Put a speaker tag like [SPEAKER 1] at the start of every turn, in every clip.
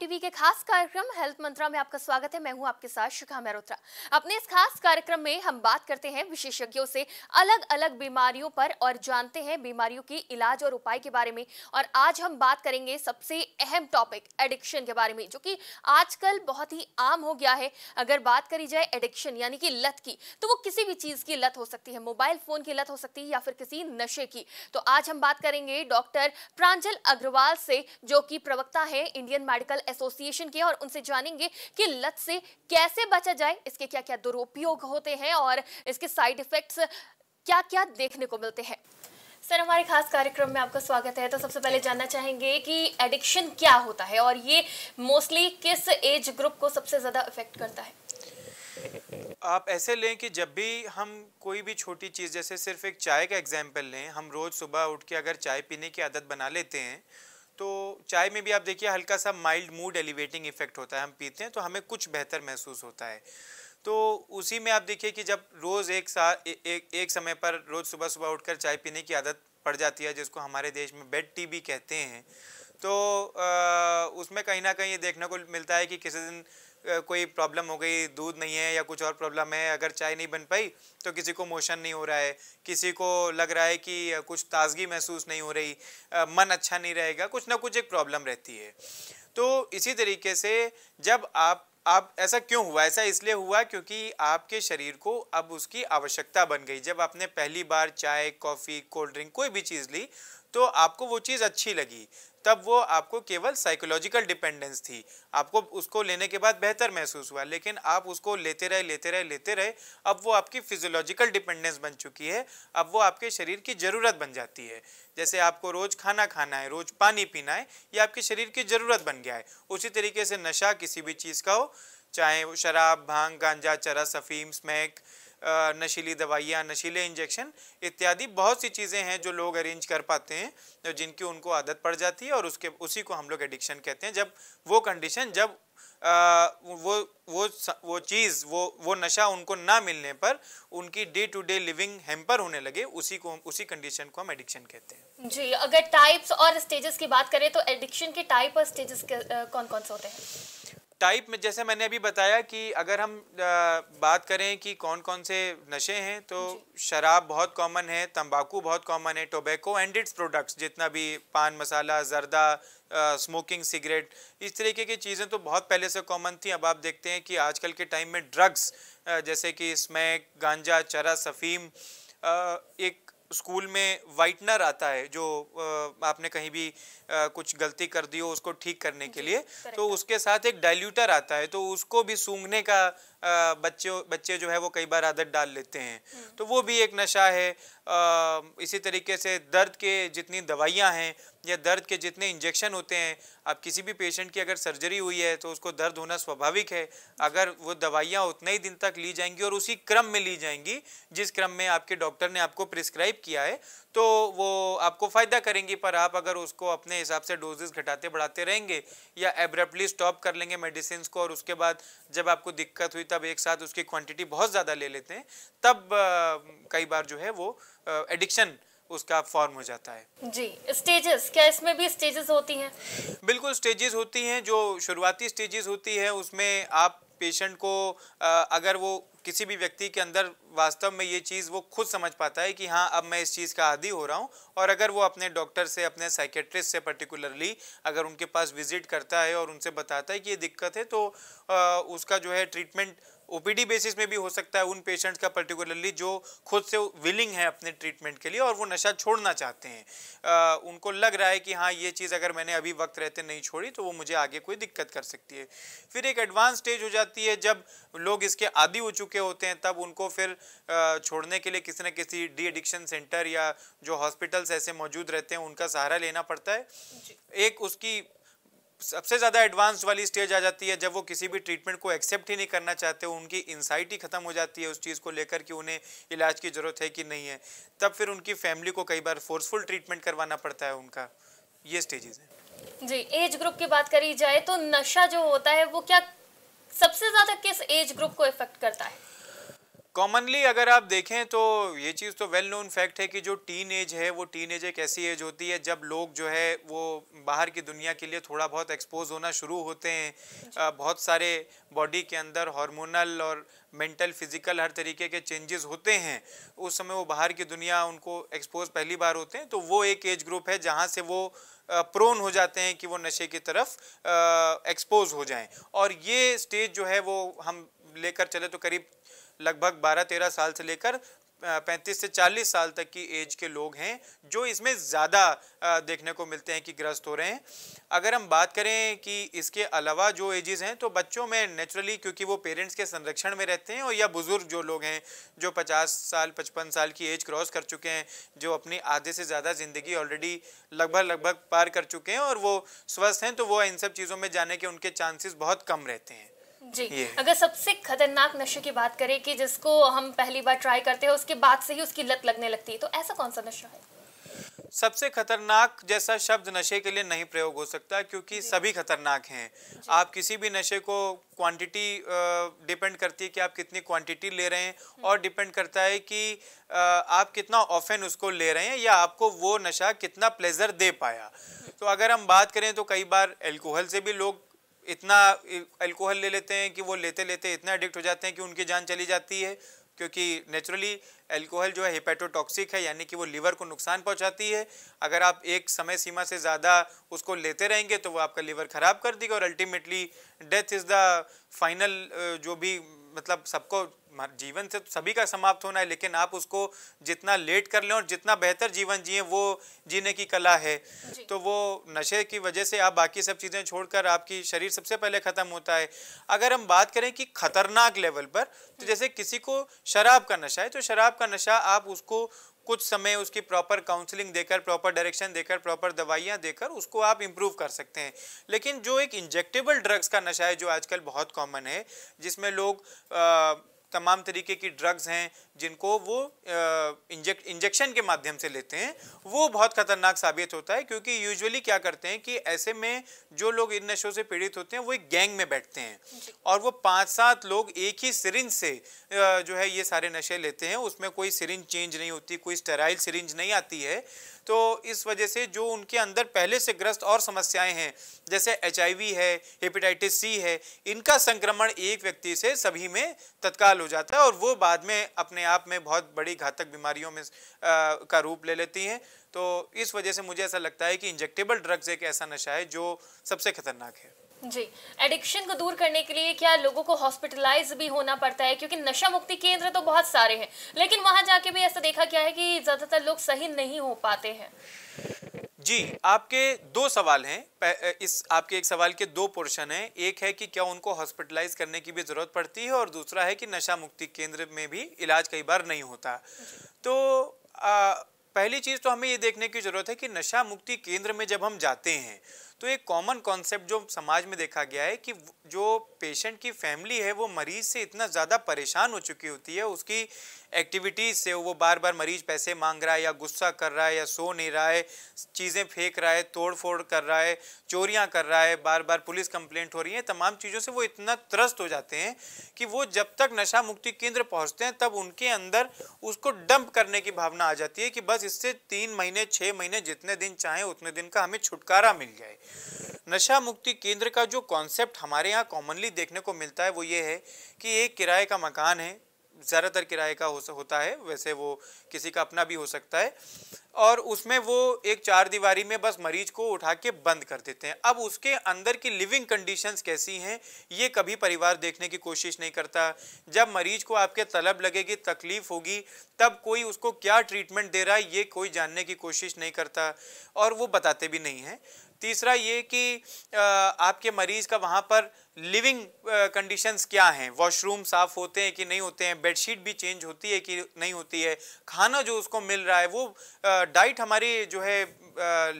[SPEAKER 1] TV के खास कार्यक्रम हेल्थ मंत्रा में आपका स्वागत है मैं हूं आपके साथ शिखा मेहरोत्रा अपने इस खास कार्यक्रम में हम बात करते हैं विशेषज्ञों से अलग अलग बीमारियों पर और जानते हैं बीमारियों की इलाज और उपाय के बारे में और आज हम बात करेंगे सबसे अहम टॉपिक एडिक्शन के बारे में जो कि आजकल बहुत ही आम हो गया है अगर बात करी जाए एडिक्शन यानी कि लत की तो वो किसी भी चीज की लत हो सकती है मोबाइल फोन की लत हो सकती है या फिर किसी नशे की तो आज हम बात करेंगे डॉक्टर प्रांजल अग्रवाल से जो कि प्रवक्ता है इंडियन मेडिकल एसोसिएशन के और उनसे जानेंगे कि लत से कैसे बचा जाए इसके क्या क्या दुरुपयोग होते हैं और इसके साइड इफेक्ट्स क्या क्या देखने को मिलते हैं सर हमारे खास कार्यक्रम में आपका स्वागत है तो सबसे पहले जानना चाहेंगे कि एडिक्शन क्या होता है और ये मोस्टली किस एज ग्रुप को सबसे ज़्यादा इफेक्ट करता है
[SPEAKER 2] आप ऐसे लें कि जब भी हम कोई भी छोटी चीज़ जैसे सिर्फ एक चाय का एग्जाम्पल लें हम रोज़ सुबह उठ के अगर चाय पीने की आदत बना लेते हैं तो चाय में भी आप देखिए हल्का सा माइल्ड मूड एलिवेटिंग इफेक्ट होता है हम पीते हैं तो हमें कुछ बेहतर महसूस होता है तो उसी में आप देखिए कि जब रोज़ एक साथ एक एक समय पर रोज़ सुबह सुबह उठकर चाय पीने की आदत पड़ जाती है जिसको हमारे देश में बेड टी भी कहते हैं तो आ, उसमें कहीं ना कहीं ये देखने को मिलता है कि किसी दिन कोई प्रॉब्लम हो गई दूध नहीं है या कुछ और प्रॉब्लम है अगर चाय नहीं बन पाई तो किसी को मोशन नहीं हो रहा है किसी को लग रहा है कि कुछ ताजगी महसूस नहीं हो रही मन अच्छा नहीं रहेगा कुछ ना कुछ एक प्रॉब्लम रहती है तो इसी तरीके से जब आप आप ऐसा क्यों हुआ ऐसा इसलिए हुआ क्योंकि आपके शरीर को अब उसकी आवश्यकता बन गई जब आपने पहली बार चाय कॉफ़ी कोल्ड ड्रिंक कोई भी चीज़ ली तो आपको वो चीज़ अच्छी लगी तब वो आपको केवल साइकोलॉजिकल डिपेंडेंस थी आपको उसको लेने के बाद बेहतर महसूस हुआ लेकिन आप उसको लेते रहे लेते रहे लेते रहे अब वो आपकी फिजियोलॉजिकल डिपेंडेंस बन चुकी है अब वो आपके शरीर की ज़रूरत बन जाती है जैसे आपको रोज़ खाना खाना है रोज़ पानी पीना है ये आपके शरीर की ज़रूरत बन गया है उसी तरीके से नशा किसी भी चीज़ का हो चाहे वो शराब भांग गांजा चरस अफीम स्मैक नशीली दवाइयाँ नशीले इंजेक्शन इत्यादि बहुत सी चीज़ें हैं जो लोग अरेंज कर पाते हैं जिनकी उनको आदत पड़ जाती है और उसके उसी को हम लोग एडिक्शन कहते हैं जब वो कंडीशन जब आ, वो वो वो चीज़ वो वो नशा उनको ना मिलने पर उनकी day to day living hamper होने लगे उसी को उसी कंडीशन को हम एडिक्शन कहते
[SPEAKER 1] हैं जी अगर टाइप्स और स्टेजेस की बात करें तो एडिक्शन के टाइप और स्टेजेस कौन कौन से होते हैं
[SPEAKER 2] टाइप में जैसे मैंने अभी बताया कि अगर हम बात करें कि कौन कौन से नशे हैं तो शराब बहुत कॉमन है तंबाकू बहुत कॉमन है टोबैको एंड इट्स प्रोडक्ट्स जितना भी पान मसाला जरदा स्मोकिंग सिगरेट इस तरीके की चीज़ें तो बहुत पहले से कॉमन थी अब आप देखते हैं कि आजकल के टाइम में ड्रग्स जैसे कि स्मैक गांजा चरा सफ़ीम एक स्कूल में वाइटनर आता है जो आपने कहीं भी कुछ गलती कर दी हो उसको ठीक करने के लिए तो उसके साथ एक डाइल्यूटर आता है तो उसको भी सूंघने का बच्चों बच्चे जो है वो कई बार आदत डाल लेते हैं हम्म। तो वो भी एक नशा है इसी तरीके से दर्द के जितनी दवाइयाँ हैं या दर्द के जितने इंजेक्शन होते हैं आप किसी भी पेशेंट की अगर सर्जरी हुई है तो उसको दर्द होना स्वाभाविक है अगर वो दवाइयाँ उतने ही दिन तक ली जाएंगी और उसी क्रम में ली जाएंगी जिस क्रम में आपके डॉक्टर ने आपको प्रिस्क्राइब किया है तो वो आपको फ़ायदा करेंगी पर आप अगर उसको अपने हिसाब से डोजेस घटाते बढ़ाते रहेंगे या एब्रप्टली स्टॉप कर लेंगे मेडिसिन को और उसके बाद जब आपको दिक्कत हुई तब एक साथ उसकी क्वांटिटी बहुत ज़्यादा ले लेते हैं तब कई बार जो है वो एडिक्शन उसका फॉर्म हो जाता है
[SPEAKER 1] जी स्टेजेस क्या इसमें भी स्टेजेस होती हैं
[SPEAKER 2] बिल्कुल स्टेजेस होती हैं जो शुरुआती स्टेजेस होती है उसमें आप पेशेंट को अगर वो किसी भी व्यक्ति के अंदर वास्तव में ये चीज़ वो खुद समझ पाता है कि हाँ अब मैं इस चीज़ का आदि हो रहा हूँ और अगर वो अपने डॉक्टर से अपने साइकेट्रिस्ट से पर्टिकुलरली अगर उनके पास विजिट करता है और उनसे बताता है कि ये दिक्कत है तो उसका जो है ट्रीटमेंट ओपीडी बेसिस में भी हो सकता है उन पेशेंट्स का पर्टिकुलरली जो खुद से विलिंग है अपने ट्रीटमेंट के लिए और वो नशा छोड़ना चाहते हैं आ, उनको लग रहा है कि हाँ ये चीज़ अगर मैंने अभी वक्त रहते नहीं छोड़ी तो वो मुझे आगे कोई दिक्कत कर सकती है फिर एक एडवांस स्टेज हो जाती है जब लोग इसके आदि हो चुके होते हैं तब उनको फिर आ, छोड़ने के लिए किसी न किसी डी एडिक्शन सेंटर या जो हॉस्पिटल्स ऐसे मौजूद रहते हैं उनका सहारा लेना पड़ता है एक उसकी सबसे ज़्यादा एडवांस वाली स्टेज आ जाती है जब वो किसी भी ट्रीटमेंट को एक्सेप्ट ही नहीं करना चाहते उनकी इंसाइट ही ख़त्म हो जाती है उस चीज़ को लेकर कि उन्हें इलाज की ज़रूरत है कि नहीं है तब फिर उनकी फैमिली को कई बार फोर्सफुल ट्रीटमेंट करवाना पड़ता है उनका ये स्टेजेस
[SPEAKER 1] हैं जी एज ग्रुप की बात करी जाए तो नशा जो होता है वो क्या सबसे ज़्यादा किस एज ग्रुप को इफेक्ट करता है
[SPEAKER 2] कॉमनली अगर आप देखें तो ये चीज़ तो वेल नोन फैक्ट है कि जो टीन एज है वो टीन एज एक ऐसी एज होती है जब लोग जो है वो बाहर की दुनिया के लिए थोड़ा बहुत एक्सपोज होना शुरू होते हैं बहुत सारे बॉडी के अंदर हार्मोनल और मेंटल फिजिकल हर तरीके के चेंजेस होते हैं उस समय वो बाहर की दुनिया उनको एक्सपोज पहली बार होते हैं तो वो एक एज ग्रुप है जहाँ से वो प्रोन हो जाते हैं कि वो नशे की तरफ एक्सपोज हो जाएं और ये स्टेज जो है वो हम लेकर चले तो करीब लगभग 12-13 साल से लेकर 35 से 40 साल तक की एज के लोग हैं जो इसमें ज़्यादा देखने को मिलते हैं कि ग्रस्त हो रहे हैं अगर हम बात करें कि इसके अलावा जो एजेस हैं तो बच्चों में नेचुरली क्योंकि वो पेरेंट्स के संरक्षण में रहते हैं और या बुज़ुर्ग जो लोग हैं जो 50 साल 55 साल की एज क्रॉस कर चुके हैं जो अपनी आधे से ज़्यादा ज़िंदगी ऑलरेडी लगभग लगभग पार कर चुके हैं और वो स्वस्थ हैं तो वो इन सब चीज़ों में जाने के उनके चांसेस बहुत कम रहते हैं
[SPEAKER 1] जी अगर सबसे खतरनाक नशे की बात करें कि जिसको हम पहली बार ट्राई करते हैं उसके बाद से ही उसकी लत लगने लगती है तो ऐसा कौन सा नशा है
[SPEAKER 2] सबसे खतरनाक जैसा शब्द नशे के लिए नहीं प्रयोग हो सकता क्योंकि सभी खतरनाक हैं आप किसी भी नशे को क्वांटिटी डिपेंड करती है कि आप कितनी क्वांटिटी ले रहे हैं हम्म। और डिपेंड करता है कि आ, आप कितना ऑफेन उसको ले रहे हैं या आपको वो नशा कितना प्लेजर दे पाया हम्म। तो अगर हम बात करें तो कई बार एल्कोहल से भी लोग इतना अल्कोहल ले लेते हैं कि वो लेते लेते इतना एडिक्ट हो जाते हैं कि उनकी जान चली जाती है क्योंकि नेचुरली एल्कोहल जो है हेपेटोटॉक्सिक है यानी कि वो लीवर को नुकसान पहुंचाती है अगर आप एक समय सीमा से ज़्यादा उसको लेते रहेंगे तो वो आपका लीवर ख़राब कर देगा और ultimately death is the final जो भी मतलब सबको जीवन से तो सभी का समाप्त होना है लेकिन आप उसको जितना लेट कर लें और जितना बेहतर जीवन जिए वो जीने की कला है तो वो नशे की वजह से आप बाकी सब चीज़ें छोड़कर आपकी शरीर सबसे पहले ख़त्म होता है अगर हम बात करें कि ख़तरनाक लेवल पर तो हम्म। जैसे किसी को शराब का नशा है तो शराब का नशा आप उसको कुछ समय उसकी प्रॉपर काउंसलिंग देकर प्रॉपर डायरेक्शन देकर प्रॉपर दवाइयाँ देकर उसको आप इम्प्रूव कर सकते हैं लेकिन जो एक इंजेक्टेबल ड्रग्स का नशा है जो आजकल बहुत कॉमन है जिसमें लोग आ, तमाम तरीके की ड्रग्स हैं जिनको वो इंजेक्ट इंजेक्शन के माध्यम से लेते हैं वो बहुत ख़तरनाक साबित होता है क्योंकि यूजुअली क्या करते हैं कि ऐसे में जो लोग इन नशों से पीड़ित होते हैं वो एक गैंग में बैठते हैं और वो पाँच सात लोग एक ही सिरिंज से जो है ये सारे नशे लेते हैं उसमें कोई सिरिंज चेंज नहीं होती कोई स्टेराइल सिरिंज नहीं आती है तो इस वजह से जो उनके अंदर पहले से ग्रस्त और समस्याएं हैं जैसे एच है हेपेटाइटिस सी है इनका संक्रमण एक व्यक्ति से सभी में तत्काल हो जाता है और वो बाद में अपने आप में बहुत बड़ी घातक बीमारियों में आ, का रूप ले लेती हैं तो इस वजह से मुझे ऐसा लगता है कि इंजेक्टेबल ड्रग्स एक ऐसा नशा है जो सबसे खतरनाक है
[SPEAKER 1] जी एडिक्शन को दूर करने के लिए क्या लोगों को हॉस्पिटलाइज भी होना पड़ता है क्योंकि नशा मुक्ति केंद्र तो बहुत सारे हैं लेकिन वहां जाके भी ऐसा देखा गया है कि ज्यादातर लोग सही नहीं हो पाते हैं
[SPEAKER 2] जी आपके दो सवाल हैं इस आपके एक सवाल के दो पोर्शन हैं एक है कि क्या उनको हॉस्पिटलाइज करने की भी ज़रूरत पड़ती है और दूसरा है कि नशा मुक्ति केंद्र में भी इलाज कई बार नहीं होता तो आ, पहली चीज़ तो हमें ये देखने की ज़रूरत है कि नशा मुक्ति केंद्र में जब हम जाते हैं तो एक कॉमन कॉन्सेप्ट जो समाज में देखा गया है कि जो पेशेंट की फैमिली है वो मरीज़ से इतना ज़्यादा परेशान हो चुकी होती है उसकी एक्टिविटीज़ से वो बार बार मरीज पैसे मांग रहा है या गुस्सा कर रहा है या सो नहीं रहा है चीज़ें फेंक रहा है तोड़ फोड़ कर रहा है चोरियाँ कर रहा है बार बार पुलिस कंप्लेंट हो रही है तमाम चीज़ों से वो इतना त्रस्त हो जाते हैं कि वो जब तक नशा मुक्ति केंद्र पहुँचते हैं तब उनके अंदर उसको डंप करने की भावना आ जाती है कि बस इससे तीन महीने छः महीने जितने दिन चाहें उतने दिन का हमें छुटकारा मिल जाए नशा मुक्ति केंद्र का जो कॉन्सेप्ट हमारे यहाँ कॉमनली देखने को मिलता है वो ये है कि एक किराए का मकान है ज़्यादातर किराए का हो होता है वैसे वो किसी का अपना भी हो सकता है और उसमें वो एक चार दीवारी में बस मरीज को उठा के बंद कर देते हैं अब उसके अंदर की लिविंग कंडीशंस कैसी हैं ये कभी परिवार देखने की कोशिश नहीं करता जब मरीज को आपके तलब लगेगी तकलीफ़ होगी तब कोई उसको क्या ट्रीटमेंट दे रहा है ये कोई जानने की कोशिश नहीं करता और वो बताते भी नहीं हैं तीसरा ये कि आपके मरीज का वहाँ पर लिविंग कंडीशंस क्या हैं वॉशरूम साफ़ होते हैं कि नहीं होते हैं बेडशीट भी चेंज होती है कि नहीं होती है खाना जो उसको मिल रहा है वो डाइट हमारी जो है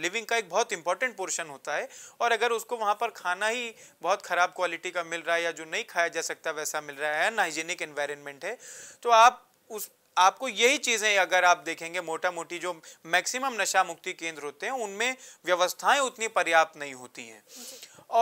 [SPEAKER 2] लिविंग का एक बहुत इंपॉर्टेंट पोर्शन होता है और अगर उसको वहाँ पर खाना ही बहुत ख़राब क्वालिटी का मिल रहा है या जो नहीं खाया जा सकता वैसा मिल रहा है अनहाइजीनिक इन्वायरमेंट है तो आप उस आपको यही चीज़ें अगर आप देखेंगे मोटा मोटी जो मैक्सिमम नशा मुक्ति केंद्र होते हैं उनमें व्यवस्थाएं उतनी पर्याप्त नहीं होती हैं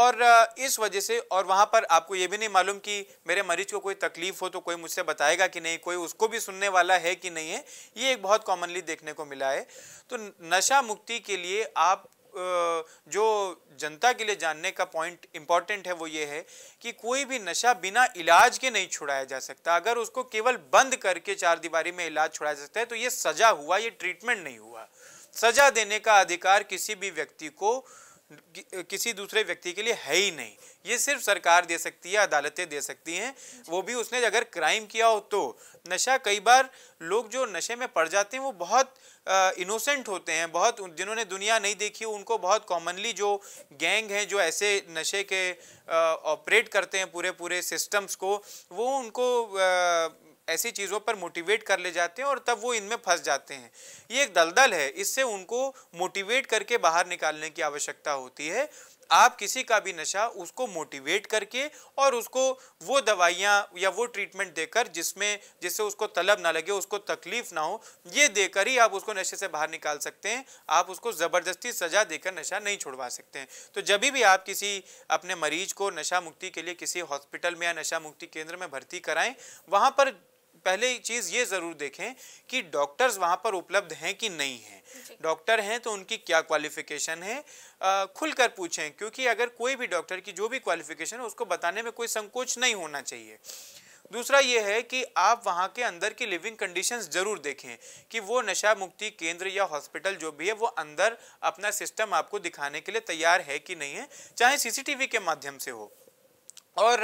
[SPEAKER 2] और इस वजह से और वहाँ पर आपको ये भी नहीं मालूम कि मेरे मरीज को कोई तकलीफ हो तो कोई मुझसे बताएगा कि नहीं कोई उसको भी सुनने वाला है कि नहीं है ये एक बहुत कॉमनली देखने को मिला है तो नशा मुक्ति के लिए आप जो जनता के लिए जानने का पॉइंट इम्पॉर्टेंट है वो ये है कि कोई भी नशा बिना इलाज के नहीं छुड़ाया जा सकता अगर उसको केवल बंद करके चार दीवारी में इलाज छुड़ाया जा सकता है तो ये सजा हुआ ये ट्रीटमेंट नहीं हुआ सजा देने का अधिकार किसी भी व्यक्ति को किसी दूसरे व्यक्ति के लिए है ही नहीं ये सिर्फ सरकार दे सकती है अदालतें दे सकती हैं वो भी उसने अगर क्राइम किया हो तो नशा कई बार लोग जो नशे में पड़ जाते हैं वो बहुत इनोसेंट होते हैं बहुत जिन्होंने दुनिया नहीं देखी उनको बहुत कॉमनली जो गैंग हैं जो ऐसे नशे के ऑपरेट करते हैं पूरे पूरे सिस्टम्स को वो उनको आ, ऐसी चीज़ों पर मोटिवेट कर ले जाते हैं और तब वो इनमें फंस जाते हैं ये एक दलदल है इससे उनको मोटिवेट करके बाहर निकालने की आवश्यकता होती है आप किसी का भी नशा उसको मोटिवेट करके और उसको वो दवाइयाँ या वो ट्रीटमेंट देकर जिसमें जिससे उसको तलब ना लगे उसको तकलीफ ना हो ये देकर ही आप उसको नशे से बाहर निकाल सकते हैं आप उसको ज़बरदस्ती सज़ा देकर नशा नहीं छुड़वा सकते हैं तो जब भी आप किसी अपने मरीज को नशा मुक्ति के लिए किसी हॉस्पिटल में या नशा मुक्ति केंद्र में भर्ती कराएँ वहाँ पर पहले चीज़ ये ज़रूर देखें कि डॉक्टर्स वहाँ पर उपलब्ध हैं कि नहीं हैं डॉक्टर हैं तो उनकी क्या क्वालिफिकेशन है खुलकर पूछें क्योंकि अगर कोई भी डॉक्टर की जो भी क्वालिफिकेशन है उसको बताने में कोई संकोच नहीं होना चाहिए दूसरा ये है कि आप वहाँ के अंदर की लिविंग कंडीशंस ज़रूर देखें कि वो नशा मुक्ति केंद्र या हॉस्पिटल जो भी है वो अंदर अपना सिस्टम आपको दिखाने के लिए तैयार है कि नहीं है चाहे सीसीटीवी के माध्यम से हो और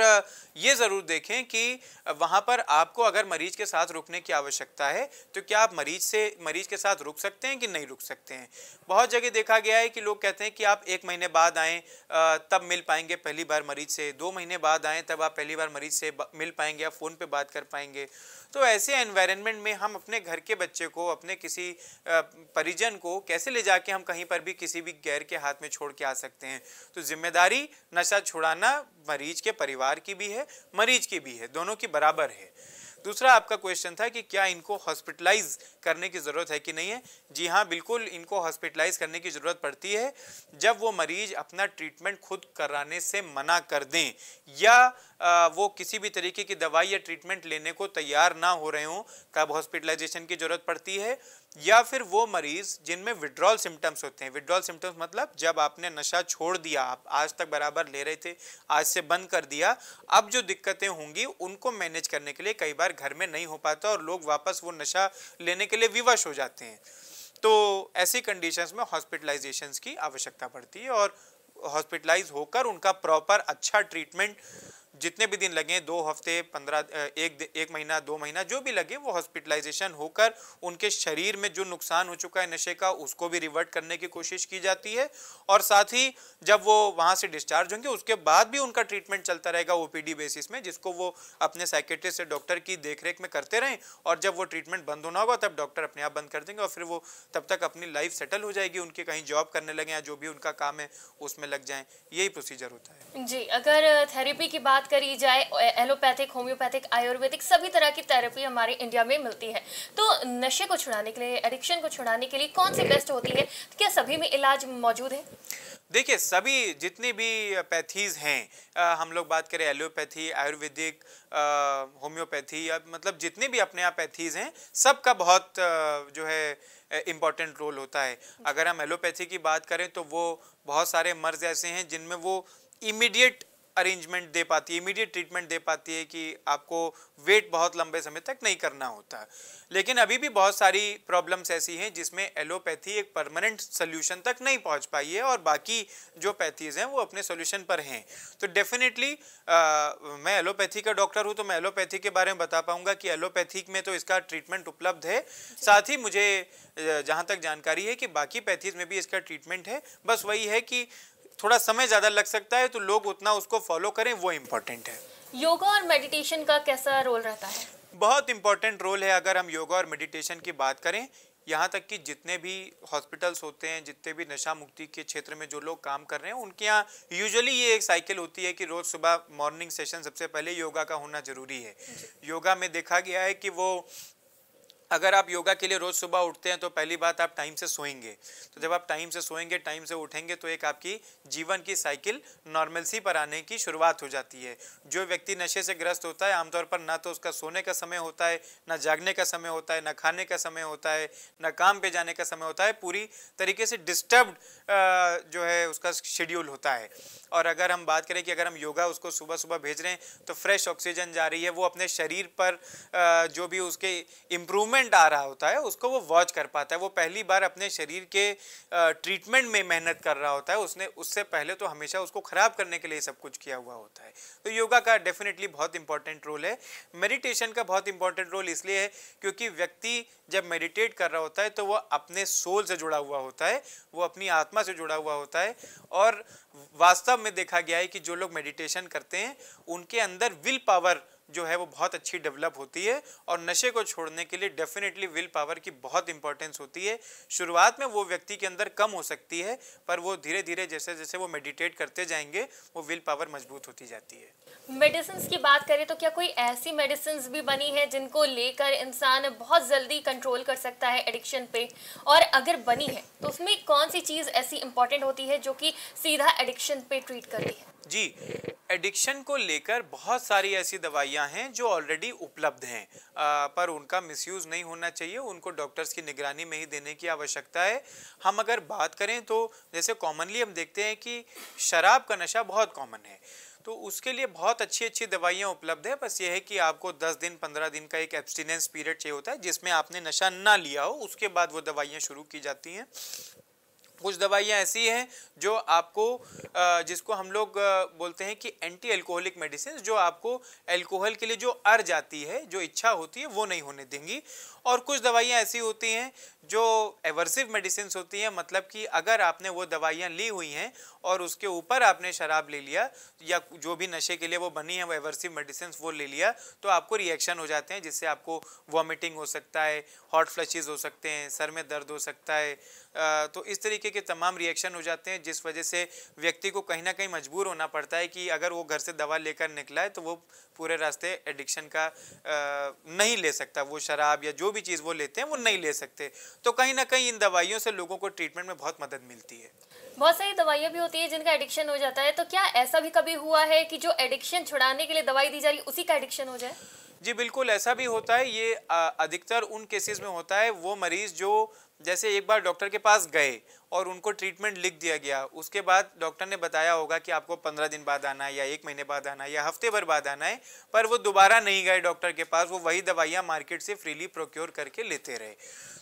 [SPEAKER 2] ये ज़रूर देखें कि वहाँ पर आपको अगर मरीज़ के साथ रुकने की आवश्यकता है तो क्या आप मरीज़ से मरीज़ के साथ रुक सकते हैं कि नहीं रुक सकते हैं बहुत जगह देखा गया है कि लोग कहते हैं कि आप एक महीने बाद आएँ तब मिल पाएंगे पहली बार मरीज़ से दो महीने बाद आएँ तब आप पहली बार मरीज़ से मिल पाएंगे या फ़ोन पर बात कर पाएंगे तो ऐसे एनवायरनमेंट में हम अपने घर के बच्चे को अपने किसी परिजन को कैसे ले जाके हम कहीं पर भी किसी भी गैर के हाथ में छोड़ के आ सकते हैं तो जिम्मेदारी नशा छुड़ाना मरीज के परिवार की भी है मरीज की भी है दोनों की बराबर है दूसरा आपका क्वेश्चन था कि क्या इनको हॉस्पिटलाइज करने की ज़रूरत है कि नहीं है जी हाँ बिल्कुल इनको हॉस्पिटलाइज करने की ज़रूरत पड़ती है जब वो मरीज अपना ट्रीटमेंट खुद कराने से मना कर दें या आ, वो किसी भी तरीके की दवाई या ट्रीटमेंट लेने को तैयार ना हो रहे हों तब हॉस्पिटलाइजेशन की ज़रूरत पड़ती है या फिर वो मरीज जिनमें विड्रॉल सिम्टम्स होते हैं विड्रॉल सिम्टम्स मतलब जब आपने नशा छोड़ दिया आप आज तक बराबर ले रहे थे आज से बंद कर दिया अब जो दिक्कतें होंगी उनको मैनेज करने के लिए कई बार घर में नहीं हो पाता और लोग वापस वो नशा लेने के लिए विवश हो जाते हैं तो ऐसी कंडीशंस में हॉस्पिटलाइजेशंस की आवश्यकता पड़ती है और हॉस्पिटलाइज होकर उनका प्रॉपर अच्छा ट्रीटमेंट जितने भी दिन लगे दो हफ्ते पंद्रह एक एक महीना दो महीना जो भी लगे वो हॉस्पिटलाइजेशन होकर उनके शरीर में जो नुकसान हो चुका है नशे का उसको भी रिवर्ट करने की कोशिश की जाती है और साथ ही जब वो वहाँ से डिस्चार्ज होंगे उसके बाद भी उनका ट्रीटमेंट चलता रहेगा ओपीडी बेसिस में जिसको वो अपने साइकेट्रिस्ट से डॉक्टर की देखरेख में करते रहें और जब वो ट्रीटमेंट बंद होना होगा तब डॉक्टर अपने आप बंद कर देंगे और फिर वो तब तक अपनी लाइफ सेटल हो जाएगी उनके कहीं जॉब करने लगे या जो भी उनका काम है उसमें लग जाए यही प्रोसीजर होता
[SPEAKER 1] है जी अगर थेरेपी की बात करी जाए एलोपैथिक होम्योपैथिक आयुर्वेदिक सभी तरह की थेरेपी हमारे इंडिया में मिलती है तो नशे को छुड़ाने के लिए एडिक्शन को छुड़ाने के लिए कौन सी बेस्ट होती है क्या सभी में इलाज मौजूद है
[SPEAKER 2] देखिए सभी जितने भी पैथीज़ हैं आ, हम लोग बात करें एलोपैथी आयुर्वेदिक होम्योपैथी या मतलब जितने भी अपने आप पैथीज़ हैं सबका बहुत आ, जो है इम्पॉर्टेंट रोल होता है अगर हम एलोपैथी की बात करें तो वो बहुत सारे मर्ज ऐसे हैं जिनमें वो इमीडिएट अरेंजमेंट दे पाती है इमीडिएट ट्रीटमेंट दे पाती है कि आपको वेट बहुत लंबे समय तक नहीं करना होता लेकिन अभी भी बहुत सारी प्रॉब्लम्स ऐसी हैं जिसमें एलोपैथी एक परमानेंट सोल्यूशन तक नहीं पहुंच पाई है और बाकी जो पैथीज़ हैं वो अपने सोल्यूशन पर हैं तो डेफिनेटली मैं एलोपैथी का डॉक्टर हूँ तो मैं एलोपैथी के बारे में बता पाऊँगा कि एलोपैथिक में तो इसका ट्रीटमेंट उपलब्ध है साथ ही मुझे जहाँ तक जानकारी है कि बाकी पैथीज़ में भी इसका ट्रीटमेंट है बस वही है कि थोड़ा समय ज़्यादा लग सकता है तो लोग उतना उसको फॉलो करें वो इम्पोर्टेंट है
[SPEAKER 1] योगा और मेडिटेशन का कैसा रोल रहता है
[SPEAKER 2] बहुत इम्पोर्टेंट रोल है अगर हम योगा और मेडिटेशन की बात करें यहाँ तक कि जितने भी हॉस्पिटल्स होते हैं जितने भी नशा मुक्ति के क्षेत्र में जो लोग काम कर रहे हैं उनके यहाँ यूजुअली ये एक साइकिल होती है कि रोज़ सुबह मॉर्निंग सेशन सबसे पहले योगा का होना ज़रूरी है योगा में देखा गया है कि वो अगर आप योगा के लिए रोज़ सुबह उठते हैं तो पहली बात आप टाइम से सोएंगे तो जब आप टाइम से सोएंगे टाइम से उठेंगे तो एक आपकी जीवन की साइकिल नॉर्मलसी पर आने की शुरुआत हो जाती है जो व्यक्ति नशे से ग्रस्त होता है आमतौर पर ना तो उसका सोने का समय होता है ना जागने का समय होता है ना खाने का समय होता है ना काम पर जाने का समय होता है पूरी तरीके से डिस्टर्ब जो है उसका शेड्यूल होता है और अगर हम बात करें कि अगर हम योगा उसको सुबह सुबह भेज रहे हैं तो फ्रेश ऑक्सीजन जा रही है वो अपने शरीर पर जो भी उसके इम्प्रूवमेंट मूवमेंट आ रहा होता है उसको वो वॉच कर पाता है वो पहली बार अपने शरीर के ट्रीटमेंट में मेहनत कर रहा होता है उसने उससे पहले तो हमेशा उसको ख़राब करने के लिए सब कुछ किया हुआ होता है तो योगा का डेफिनेटली बहुत इंपॉर्टेंट रोल है मेडिटेशन का बहुत इंपॉर्टेंट रोल इसलिए है क्योंकि व्यक्ति जब मेडिटेट कर रहा होता है तो वह अपने सोल से जुड़ा हुआ होता है वो अपनी आत्मा से जुड़ा हुआ होता है और वास्तव में देखा गया है कि जो लोग मेडिटेशन करते हैं उनके अंदर विल पावर जो है वो बहुत अच्छी डेवलप होती है और नशे को छोड़ने के लिए डेफिनेटली विल पावर की बहुत इंपॉर्टेंस होती है शुरुआत में वो व्यक्ति के अंदर कम हो सकती है पर वो धीरे धीरे जैसे जैसे वो मेडिटेट करते जाएंगे वो विल पावर मजबूत होती जाती है
[SPEAKER 1] मेडिसिन की बात करें तो क्या कोई ऐसी मेडिसिन भी बनी है जिनको लेकर इंसान बहुत जल्दी कंट्रोल कर सकता है एडिक्शन पे और अगर बनी है तो उसमें कौन सी चीज़ ऐसी इंपॉर्टेंट होती है जो कि सीधा एडिक्शन पे ट्रीट करती है
[SPEAKER 2] जी एडिक्शन को लेकर बहुत सारी ऐसी दवाइयां हैं जो ऑलरेडी उपलब्ध हैं पर उनका मिसयूज़ नहीं होना चाहिए उनको डॉक्टर्स की निगरानी में ही देने की आवश्यकता है हम अगर बात करें तो जैसे कॉमनली हम देखते हैं कि शराब का नशा बहुत कॉमन है तो उसके लिए बहुत अच्छी अच्छी दवाइयाँ उपलब्ध है बस ये है कि आपको 10 दिन 15 दिन का एक एब्सटिनेंस पीरियड चाहिए होता है जिसमें आपने नशा ना लिया हो उसके बाद वो दवाइयाँ शुरू की जाती हैं कुछ दवाइयाँ ऐसी हैं जो आपको जिसको हम लोग बोलते हैं कि एंटी एल्कोहलिक मेडिसिन जो आपको एल्कोहल के लिए जो अर जाती है जो इच्छा होती है वो नहीं होने देंगी और कुछ दवाइयाँ ऐसी होती हैं जो एवर्सिव मेडिसिन होती हैं मतलब कि अगर आपने वो दवाइयाँ ली हुई हैं और उसके ऊपर आपने शराब ले लिया या जो भी नशे के लिए वो बनी है वो एवर्सिव मेडिसिन वो ले लिया तो आपको रिएक्शन हो जाते हैं जिससे आपको वॉमिटिंग हो सकता है हॉट फ्लशेज हो सकते हैं सर में दर्द हो सकता है तो इस तरीके के तमाम रिएक्शन हो जाते हैं जिस वजह से व्यक्ति को कहीं ना कहीं मजबूर होना पड़ता है कि अगर वो घर से दवा लेकर निकला है तो वो पूरे रास्ते एडिक्शन का नहीं ले सकता वो शराब या जो भी चीज़ वो लेते हैं वो नहीं ले सकते तो कहीं ना कहीं इन दवाइयों से लोगों को ट्रीटमेंट में बहुत मदद मिलती है
[SPEAKER 1] बहुत सारी दवाइयाँ भी होती है जिनका एडिक्शन हो जाता है तो क्या ऐसा भी कभी हुआ है कि जो एडिक्शन छुड़ाने के लिए दवाई दी जा रही उसी का एडिक्शन हो जाए
[SPEAKER 2] जी बिल्कुल ऐसा भी होता है ये अधिकतर उन केसेस में होता है वो मरीज जो जैसे एक बार डॉक्टर के पास गए और उनको ट्रीटमेंट लिख दिया गया उसके बाद डॉक्टर ने बताया होगा कि आपको पंद्रह दिन बाद आना है या एक महीने बाद आना है या हफ्ते भर बाद आना है पर वो दोबारा नहीं गए डॉक्टर के पास वो वही दवाइयाँ मार्केट से फ्रीली प्रोक्योर करके लेते रहे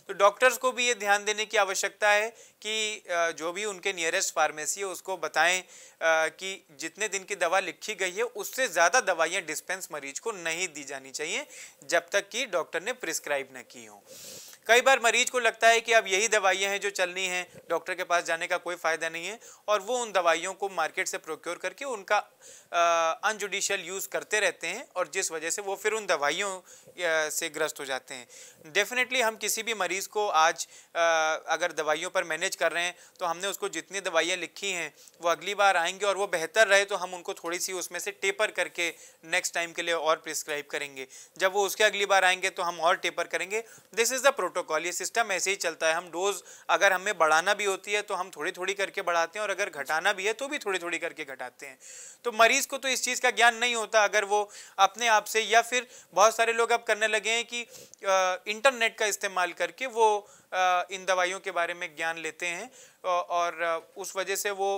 [SPEAKER 2] तो डॉक्टर्स को भी ये ध्यान देने की आवश्यकता है कि जो भी उनके नियरेस्ट फार्मेसी है उसको बताएं कि जितने दिन की दवा लिखी गई है उससे ज़्यादा दवाइयाँ डिस्पेंस मरीज को नहीं दी जानी चाहिए जब तक कि डॉक्टर ने प्रिस्क्राइब न की हों कई बार मरीज को लगता है कि अब यही दवाइयाँ हैं जो चलनी हैं डॉक्टर के पास जाने का कोई फ़ायदा नहीं है और वो उन दवाइयों को मार्केट से प्रोक्योर करके उनका अनजुडिशल यूज़ करते रहते हैं और जिस वजह से वो फिर उन दवाइयों से ग्रस्त हो जाते हैं डेफिनेटली हम किसी भी मरीज़ को आज आ, अगर दवाइयों पर मैनेज कर रहे हैं तो हमने उसको जितनी दवाइयाँ लिखी हैं वो अगली बार आएंगे और वो बेहतर रहे तो हम उनको थोड़ी सी उसमें से टेपर करके नेक्स्ट टाइम के लिए और प्रिस्क्राइब करेंगे जब वो उसके अगली बार आएंगे तो हम और टेपर करेंगे this is the protocol protocol ये सिस्टम ऐसे ही चलता है हम डोज अगर हमें बढ़ाना भी होती है तो हम थोड़ी थोड़ी करके बढ़ाते हैं और अगर घटाना भी है तो भी थोड़ी थोड़ी करके घटाते हैं तो मरीज को तो इस चीज़ का ज्ञान नहीं होता अगर वो अपने आप से या फिर बहुत सारे लोग अब करने लगे हैं कि इंटरनेट का इस्तेमाल करके वो इन दवाइयों के बारे में ज्ञान लेते हैं और उस वजह से वो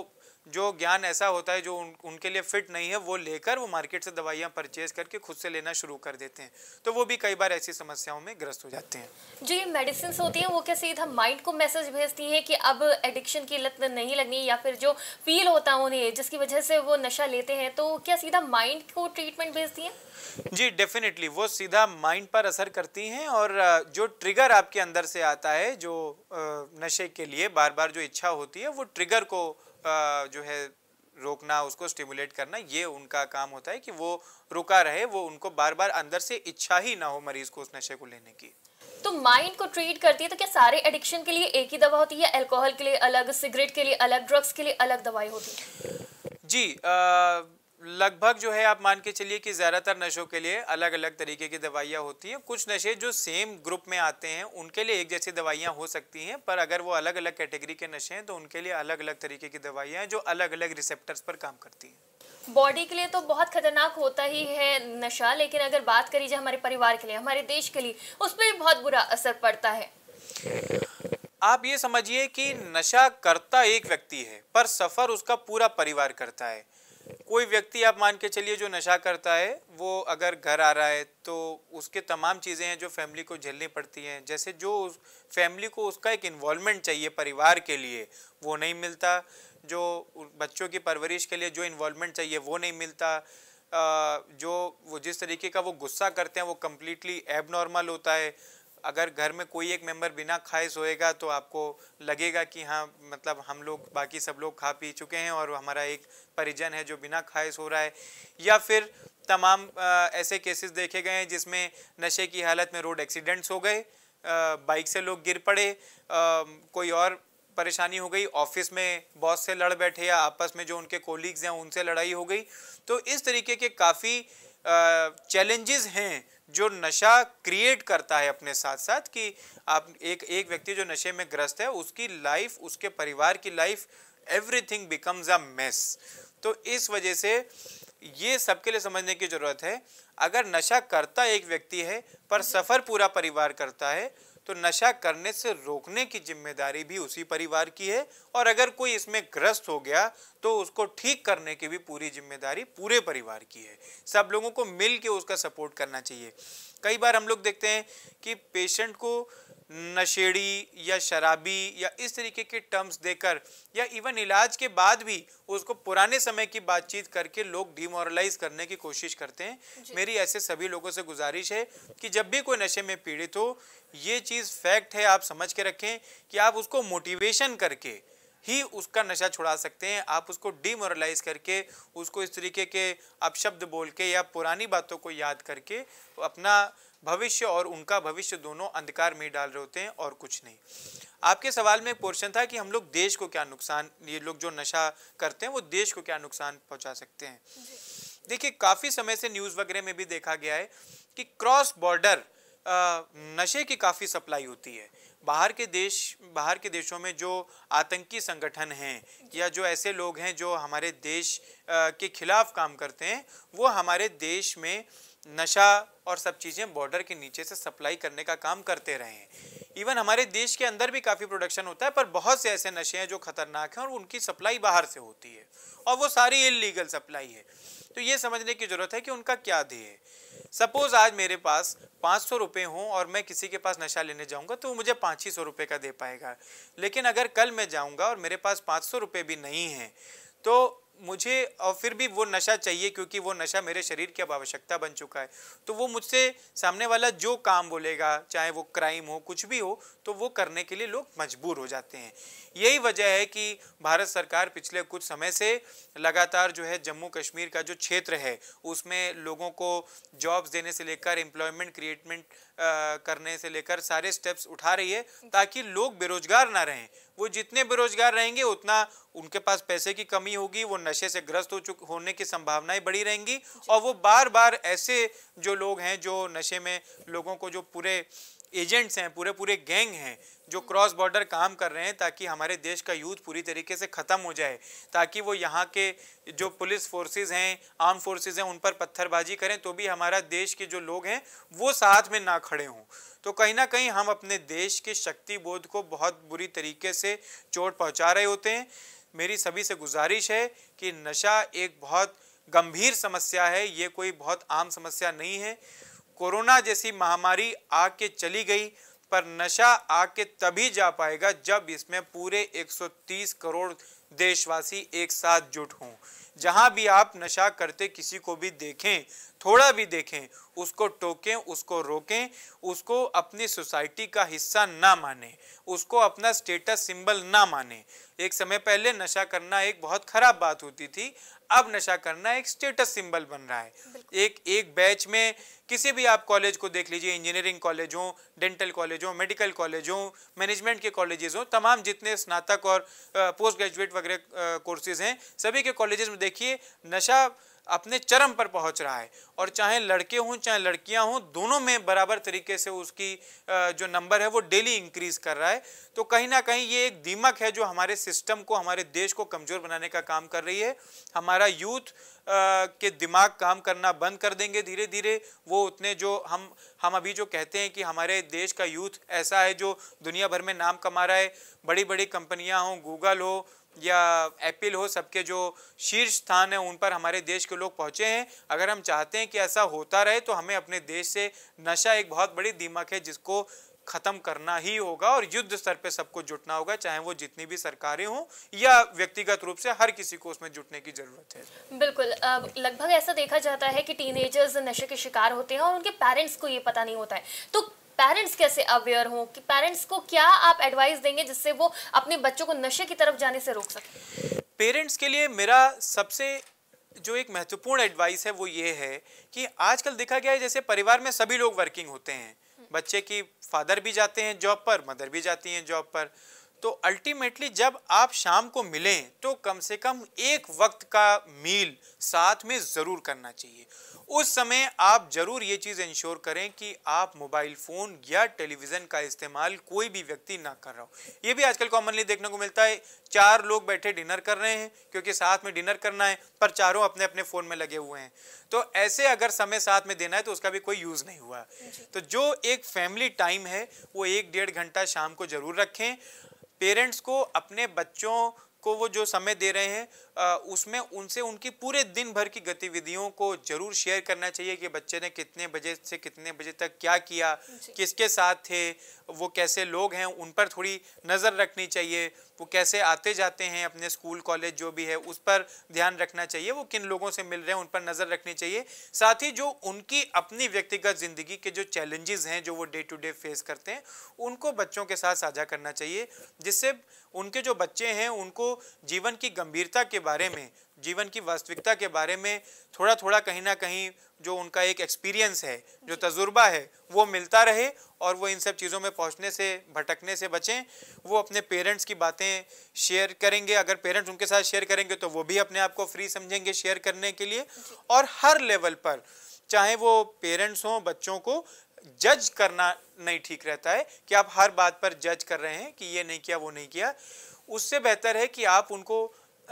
[SPEAKER 2] जो ज्ञान ऐसा होता है जो उन, उनके लिए फिट नहीं है वो लेकर वो मार्केट से दवाइयाँ परचेज करके खुद से लेना शुरू कर देते हैं तो वो भी कई बार ऐसी समस्याओं में ग्रस्त हो जाते हैं
[SPEAKER 1] जो ये मेडिसिन होती हैं वो क्या सीधा माइंड को मैसेज भेजती हैं कि अब एडिक्शन की लत नहीं लगनी या फिर जो फील होता है उन्हें जिसकी वजह से वो नशा लेते हैं तो क्या सीधा माइंड को ट्रीटमेंट भेजती हैं
[SPEAKER 2] जी डेफिनेटली वो सीधा माइंड पर असर करती हैं और जो ट्रिगर आपके अंदर से आता है जो नशे के लिए बार बार जो इच्छा होती है वो ट्रिगर को जो है रोकना उसको स्टिमुलेट करना ये उनका काम होता है कि वो रुका रहे वो उनको बार बार अंदर से इच्छा ही ना हो मरीज को उस नशे को लेने की
[SPEAKER 1] तो माइंड को ट्रीट करती है तो क्या सारे एडिक्शन के लिए एक ही दवा होती है अल्कोहल के लिए अलग सिगरेट के लिए अलग ड्रग्स के लिए अलग दवाई होती है
[SPEAKER 2] जी आ, लगभग जो है आप मान के चलिए कि ज़्यादातर नशों के लिए अलग अलग तरीके की दवाइयाँ होती हैं कुछ नशे जो सेम ग्रुप में आते हैं उनके लिए एक जैसी दवाइयाँ हो सकती हैं पर अगर वो अलग अलग कैटेगरी के नशे हैं तो उनके लिए अलग अलग तरीके की दवाइयाँ जो अलग अलग रिसेप्टर्स पर काम करती
[SPEAKER 1] हैं बॉडी के लिए तो बहुत खतरनाक होता ही है नशा लेकिन अगर बात करी जाए हमारे परिवार के लिए हमारे देश के लिए उस पर भी बहुत बुरा असर पड़ता है
[SPEAKER 2] आप ये समझिए कि नशा करता एक व्यक्ति है पर सफर उसका पूरा परिवार करता है कोई व्यक्ति आप मान के चलिए जो नशा करता है वो अगर घर आ रहा है तो उसके तमाम चीज़ें हैं जो फैमिली को झेलनी पड़ती हैं जैसे जो फैमिली को उसका एक इन्वॉलमेंट चाहिए परिवार के लिए वो नहीं मिलता जो बच्चों की परवरिश के लिए जो इन्वॉलमेंट चाहिए वो नहीं मिलता जो वो जिस तरीके का वो गुस्सा करते हैं वो कम्प्लीटली एब होता है अगर घर में कोई एक मेंबर बिना खाए सोएगा तो आपको लगेगा कि हाँ मतलब हम लोग बाकी सब लोग खा पी चुके हैं और हमारा एक परिजन है जो बिना खाए सो रहा है या फिर तमाम ऐसे केसेस देखे गए हैं जिसमें नशे की हालत में रोड एक्सीडेंट्स हो गए बाइक से लोग गिर पड़े कोई और परेशानी हो गई ऑफिस में बॉस से लड़ बैठे या आपस में जो उनके कोलीग्स हैं उनसे लड़ाई हो गई तो इस तरीके के काफ़ी चैलेंजेस हैं जो नशा क्रिएट करता है अपने साथ साथ कि आप एक एक व्यक्ति जो नशे में ग्रस्त है उसकी लाइफ उसके परिवार की life everything becomes a mess तो इस वजह से ये सबके लिए समझने की ज़रूरत है अगर नशा करता एक व्यक्ति है पर सफ़र पूरा परिवार करता है तो नशा करने से रोकने की जिम्मेदारी भी उसी परिवार की है और अगर कोई इसमें ग्रस्त हो गया तो उसको ठीक करने की भी पूरी जिम्मेदारी पूरे परिवार की है सब लोगों को मिल के उसका सपोर्ट करना चाहिए कई बार हम लोग देखते हैं कि पेशेंट को नशेड़ी या शराबी या इस तरीके के टर्म्स देकर या इवन इलाज के बाद भी उसको पुराने समय की बातचीत करके लोग डिमोरलाइज करने की कोशिश करते हैं मेरी ऐसे सभी लोगों से गुजारिश है कि जब भी कोई नशे में पीड़ित हो ये चीज़ फैक्ट है आप समझ के रखें कि आप उसको मोटिवेशन करके ही उसका नशा छुड़ा सकते हैं आप उसको डीमोरलाइज करके उसको इस तरीके के अपशब्द बोल के या पुरानी बातों को याद करके अपना भविष्य और उनका भविष्य दोनों अंधकार में डाल रहे होते हैं और कुछ नहीं आपके सवाल में एक पोर्शन था कि हम लोग देश को क्या नुकसान ये लोग जो नशा करते हैं वो देश को क्या नुकसान पहुंचा सकते हैं देखिए काफ़ी समय से न्यूज़ वगैरह में भी देखा गया है कि क्रॉस बॉर्डर नशे की काफ़ी सप्लाई होती है बाहर के देश बाहर के देशों में जो आतंकी संगठन हैं या जो ऐसे लोग हैं जो हमारे देश के खिलाफ काम करते हैं वो हमारे देश में नशा और सब चीज़ें बॉर्डर के नीचे से सप्लाई करने का काम करते रहे हैं इवन हमारे देश के अंदर भी काफ़ी प्रोडक्शन होता है पर बहुत से ऐसे नशे हैं जो खतरनाक हैं और उनकी सप्लाई बाहर से होती है और वो सारी इलीगल सप्लाई है तो ये समझने की ज़रूरत है कि उनका क्या दे है सपोज़ आज मेरे पास पाँच सौ रुपये हों और मैं किसी के पास नशा लेने जाऊँगा तो वो मुझे पाँच ही सौ रुपये का दे पाएगा लेकिन अगर कल मैं जाऊँगा और मेरे पास पाँच सौ रुपये भी नहीं हैं तो मुझे और फिर भी वो नशा चाहिए क्योंकि वो नशा मेरे शरीर की अब आवश्यकता बन चुका है तो वो मुझसे सामने वाला जो काम बोलेगा चाहे वो क्राइम हो कुछ भी हो तो वो करने के लिए लोग मजबूर हो जाते हैं यही वजह है कि भारत सरकार पिछले कुछ समय से लगातार जो है जम्मू कश्मीर का जो क्षेत्र है उसमें लोगों को जॉब्स देने से लेकर एम्प्लॉयमेंट क्रिएटमेंट करने से लेकर सारे स्टेप्स उठा रही है ताकि लोग बेरोजगार ना रहें वो जितने बेरोजगार रहेंगे उतना उनके पास पैसे की कमी होगी वो नशे से ग्रस्त हो चुक होने की संभावनाएं बढ़ी रहेंगी और वो बार बार ऐसे जो लोग हैं जो नशे में लोगों को जो पूरे एजेंट्स हैं पूरे पूरे गैंग हैं जो क्रॉस बॉर्डर काम कर रहे हैं ताकि हमारे देश का यूथ पूरी तरीके से ख़त्म हो जाए ताकि वो यहाँ के जो पुलिस फोर्सेज हैं आर्म फोर्सेज हैं उन पर पत्थरबाजी करें तो भी हमारा देश के जो लोग हैं वो साथ में ना खड़े हों तो कहीं ना कहीं हम अपने देश के शक्ति बोध को बहुत बुरी तरीके से चोट पहुँचा रहे होते हैं मेरी सभी से गुजारिश है कि नशा एक बहुत गंभीर समस्या है ये कोई बहुत आम समस्या नहीं है कोरोना जैसी महामारी आके चली गई पर नशा आके तभी जा पाएगा जब इसमें पूरे 130 करोड़ देशवासी एक साथ जुट हों जहां भी आप नशा करते किसी को भी देखें थोड़ा भी देखें उसको टोकें उसको रोकें उसको अपनी सोसाइटी का हिस्सा ना माने उसको अपना स्टेटस सिंबल ना माने एक समय पहले नशा करना एक बहुत ख़राब बात होती थी अब नशा करना एक स्टेटस सिंबल बन रहा है एक एक बैच में किसी भी आप कॉलेज को देख लीजिए इंजीनियरिंग कॉलेज हो डेंटल कॉलेज हों मेडिकल कॉलेज हो मैनेजमेंट के कॉलेजेस हों तमाम जितने स्नातक और पोस्ट ग्रेजुएट वगैरह कोर्सेज हैं सभी के कॉलेजेस में देखिए नशा अपने चरम पर पहुंच रहा है और चाहे लड़के हों चाहे लड़कियां हों दोनों में बराबर तरीके से उसकी जो नंबर है वो डेली इंक्रीज कर रहा है तो कहीं ना कहीं ये एक दीमक है जो हमारे सिस्टम को हमारे देश को कमज़ोर बनाने का काम कर रही है हमारा यूथ के दिमाग काम करना बंद कर देंगे धीरे धीरे वो उतने जो हम हम अभी जो कहते हैं कि हमारे देश का यूथ ऐसा है जो दुनिया भर में नाम कमा रहा है बड़ी बड़ी कंपनियां हों गूगल हो या एपिल हो सबके जो शीर्ष स्थान है उन पर हमारे देश के लोग पहुंचे हैं अगर हम चाहते हैं कि ऐसा होता रहे तो हमें अपने देश से नशा एक बहुत बड़ी दीमक है जिसको खत्म करना ही होगा और युद्ध स्तर पे सबको जुटना होगा चाहे वो जितनी भी सरकारें हों या व्यक्तिगत रूप से हर किसी को उसमें जुटने की जरूरत है
[SPEAKER 1] बिल्कुल लगभग ऐसा देखा जाता है कि टीनेजर्स नशे के शिकार होते हैं और उनके पेरेंट्स को ये पता नहीं होता है तो पेरेंट्स कैसे अवेयर हों कि पेरेंट्स को क्या आप एडवाइस देंगे जिससे वो अपने बच्चों को नशे की तरफ जाने से रोक सकें
[SPEAKER 2] पेरेंट्स के लिए मेरा सबसे जो एक महत्वपूर्ण एडवाइस है वो ये है कि आजकल देखा गया है जैसे परिवार में सभी लोग वर्किंग होते हैं बच्चे की फादर भी जाते हैं जॉब पर मदर भी जाती हैं जॉब पर तो अल्टीमेटली जब आप शाम को मिलें तो कम से कम एक वक्त का मील साथ में ज़रूर करना चाहिए उस समय आप ज़रूर ये चीज़ इंश्योर करें कि आप मोबाइल फ़ोन या टेलीविज़न का इस्तेमाल कोई भी व्यक्ति ना कर रहा हो ये भी आजकल कॉमनली देखने को मिलता है चार लोग बैठे डिनर कर रहे हैं क्योंकि साथ में डिनर करना है पर चारों अपने अपने फ़ोन में लगे हुए हैं तो ऐसे अगर समय साथ में देना है तो उसका भी कोई यूज़ नहीं हुआ तो जो एक फैमिली टाइम है वो एक डेढ़ घंटा शाम को ज़रूर रखें पेरेंट्स को अपने बच्चों को वो जो समय दे रहे हैं उसमें उनसे उनकी पूरे दिन भर की गतिविधियों को जरूर शेयर करना चाहिए कि बच्चे ने कितने बजे से कितने बजे तक क्या किया किसके साथ थे वो कैसे लोग हैं उन पर थोड़ी नज़र रखनी चाहिए वो कैसे आते जाते हैं अपने स्कूल कॉलेज जो भी है उस पर ध्यान रखना चाहिए वो किन लोगों से मिल रहे हैं उन पर नज़र रखनी चाहिए साथ ही जो उनकी अपनी व्यक्तिगत ज़िंदगी के जो चैलेंजेस हैं जो वो डे टू डे फेस करते हैं उनको बच्चों के साथ साझा करना चाहिए जिससे उनके जो बच्चे हैं उनको जीवन की गंभीरता के बारे में जीवन की वास्तविकता के बारे में थोड़ा थोड़ा कहीं ना कहीं जो उनका एक एक्सपीरियंस है जो तजुर्बा है वो मिलता रहे और वो इन सब चीज़ों में पहुंचने से भटकने से बचें वो अपने पेरेंट्स की बातें शेयर करेंगे अगर पेरेंट्स उनके साथ शेयर करेंगे तो वो भी अपने आप को फ्री समझेंगे शेयर करने के लिए और हर लेवल पर चाहे वो पेरेंट्स हों बच्चों को जज करना नहीं ठीक रहता है कि आप हर बात पर जज कर रहे हैं कि ये नहीं किया वो नहीं किया उससे बेहतर है कि आप उनको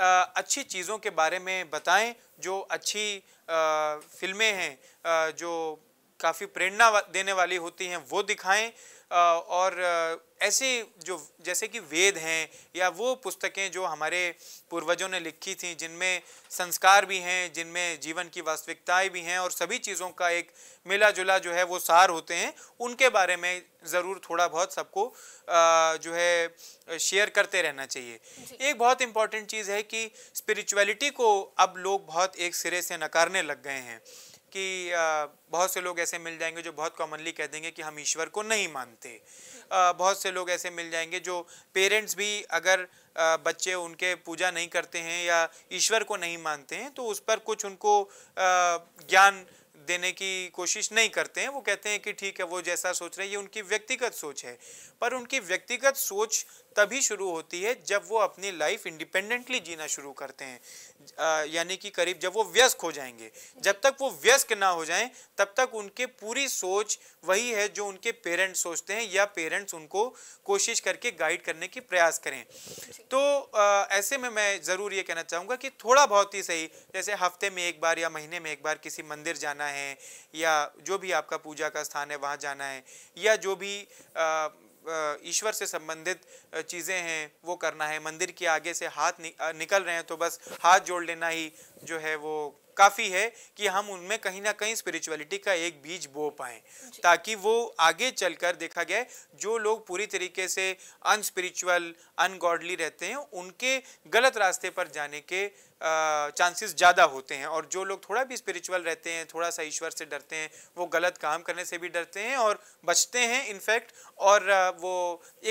[SPEAKER 2] अच्छी चीज़ों के बारे में बताएं जो अच्छी फिल्में हैं जो काफ़ी प्रेरणा देने वाली होती हैं वो दिखाएं और ऐसी जो जैसे कि वेद हैं या वो पुस्तकें जो हमारे पूर्वजों ने लिखी थी जिनमें संस्कार भी हैं जिनमें जीवन की वास्तविकताएं भी हैं और सभी चीज़ों का एक मिला जुला जो है वो सार होते हैं उनके बारे में ज़रूर थोड़ा बहुत सबको जो है शेयर करते रहना चाहिए एक बहुत इम्पॉर्टेंट चीज़ है कि स्पिरिचुअलिटी को अब लोग बहुत एक सिरे से नकारने लग गए हैं कि बहुत से लोग ऐसे मिल जाएंगे जो बहुत कॉमनली कह देंगे कि हम ईश्वर को नहीं मानते बहुत से लोग ऐसे मिल जाएंगे जो पेरेंट्स भी अगर बच्चे उनके पूजा नहीं करते हैं या ईश्वर को नहीं मानते हैं तो उस पर कुछ उनको ज्ञान देने की कोशिश नहीं करते हैं वो कहते हैं कि ठीक है वो जैसा सोच रहे हैं ये उनकी व्यक्तिगत सोच है पर उनकी व्यक्तिगत सोच तभी शुरू होती है जब वो अपनी लाइफ इंडिपेंडेंटली जीना शुरू करते हैं यानी कि करीब जब वो व्यस्क हो जाएंगे जब तक वो व्यस्क ना हो जाएं तब तक उनके पूरी सोच वही है जो उनके पेरेंट्स सोचते हैं या पेरेंट्स उनको कोशिश करके गाइड करने की प्रयास करें तो आ, ऐसे में मैं ज़रूर ये कहना चाहूँगा कि थोड़ा बहुत ही सही जैसे हफ्ते में एक बार या महीने में एक बार किसी मंदिर जाना है या जो भी आपका पूजा का स्थान है वहाँ जाना है या जो भी आ, ईश्वर से संबंधित चीज़ें हैं वो करना है मंदिर के आगे से हाथ निकल रहे हैं तो बस हाथ जोड़ लेना ही जो है वो काफ़ी है कि हम उनमें कहीं ना कहीं स्पिरिचुअलिटी का एक बीज बो पाएँ ताकि वो आगे चलकर देखा गया जो लोग पूरी तरीके से अनस्पिरिचुअल अनगॉडली रहते हैं उनके गलत रास्ते पर जाने के चांसेस ज़्यादा होते हैं और जो लोग थोड़ा भी स्पिरिचुअल रहते हैं थोड़ा सा ईश्वर से डरते हैं वो गलत काम करने से भी डरते हैं और बचते हैं इनफैक्ट और वो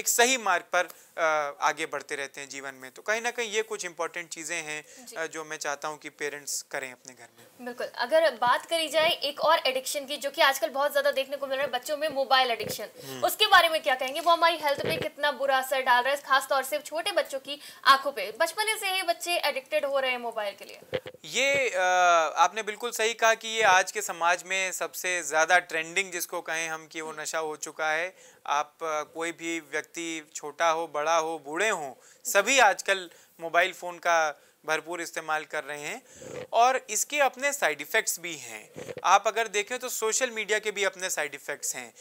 [SPEAKER 2] एक सही मार्ग पर आगे बढ़ते रहते हैं जीवन में तो कहीं ना कहीं ये कुछ इंपॉर्टेंट चीज़ें हैं जो मैं चाहता हूँ कि पेरेंट्स करें अपने घर
[SPEAKER 1] में बिल्कुल अगर बात करी जाए एक और एडिक्शन की जो कि आजकल बहुत ज़्यादा देखने को मिल रहा है बच्चों में मोबाइल हम्म। एडिक्शन उसके बारे में क्या कहेंगे वो हमारी हेल्थ पे कितना बुरा असर डाल रहा है खासतौर से छोटे बच्चों की आंखों पर बचपने से ही बच्चे एडिक्टेड हो रहे हैं मोबाइल के लिए
[SPEAKER 2] ये आ, आपने बिल्कुल सही कहा कि ये आज के समाज में सबसे ज़्यादा ट्रेंडिंग जिसको कहें हम कि वो नशा हो चुका है आप कोई भी व्यक्ति छोटा हो बड़ा हो बूढ़े हो सभी आजकल मोबाइल फ़ोन का भरपूर इस्तेमाल कर रहे हैं और इसके अपने साइड इफ़ेक्ट्स भी हैं आप अगर देखें तो सोशल मीडिया के भी अपने साइड इफ़ेक्ट्स हैं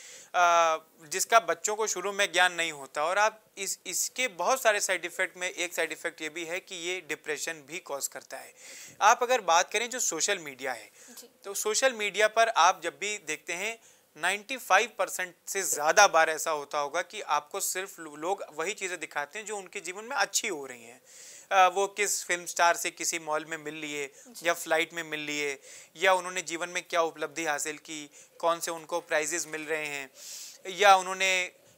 [SPEAKER 2] जिसका बच्चों को शुरू में ज्ञान नहीं होता और आप इस इसके बहुत सारे साइड इफ़ेक्ट में एक साइड इफ़ेक्ट ये भी है कि ये डिप्रेशन भी कॉज करता है आप अगर बात करें जो सोशल मीडिया है तो सोशल मीडिया पर आप जब भी देखते हैं 95 परसेंट से ज़्यादा बार ऐसा होता होगा कि आपको सिर्फ लोग वही चीज़ें दिखाते हैं जो उनके जीवन में अच्छी हो रही हैं वो किस फिल्म स्टार से किसी मॉल में मिल लिए या फ्लाइट में मिल लिए या उन्होंने जीवन में क्या उपलब्धि हासिल की कौन से उनको प्राइजेज मिल रहे हैं या उन्होंने